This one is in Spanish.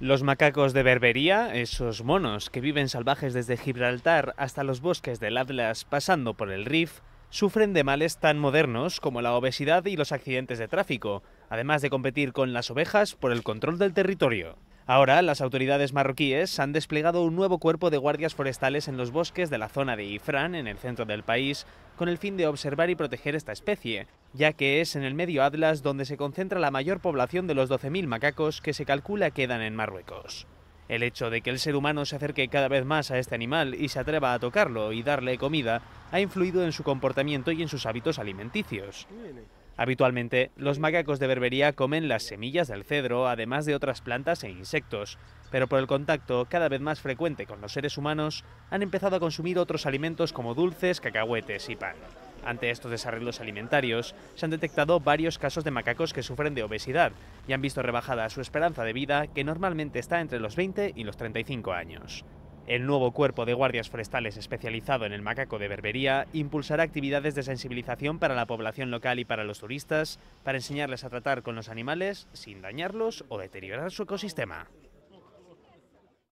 Los macacos de Berbería, esos monos que viven salvajes desde Gibraltar hasta los bosques del Atlas pasando por el Rif, sufren de males tan modernos como la obesidad y los accidentes de tráfico, además de competir con las ovejas por el control del territorio. Ahora, las autoridades marroquíes han desplegado un nuevo cuerpo de guardias forestales en los bosques de la zona de Ifrán, en el centro del país, con el fin de observar y proteger esta especie, ya que es en el medio Atlas donde se concentra la mayor población de los 12.000 macacos que se calcula quedan en Marruecos. El hecho de que el ser humano se acerque cada vez más a este animal y se atreva a tocarlo y darle comida ha influido en su comportamiento y en sus hábitos alimenticios. Habitualmente, los macacos de berbería comen las semillas del cedro, además de otras plantas e insectos, pero por el contacto cada vez más frecuente con los seres humanos, han empezado a consumir otros alimentos como dulces, cacahuetes y pan. Ante estos desarreglos alimentarios, se han detectado varios casos de macacos que sufren de obesidad y han visto rebajada su esperanza de vida, que normalmente está entre los 20 y los 35 años. El nuevo cuerpo de guardias forestales especializado en el macaco de Berbería impulsará actividades de sensibilización para la población local y para los turistas, para enseñarles a tratar con los animales sin dañarlos o deteriorar su ecosistema.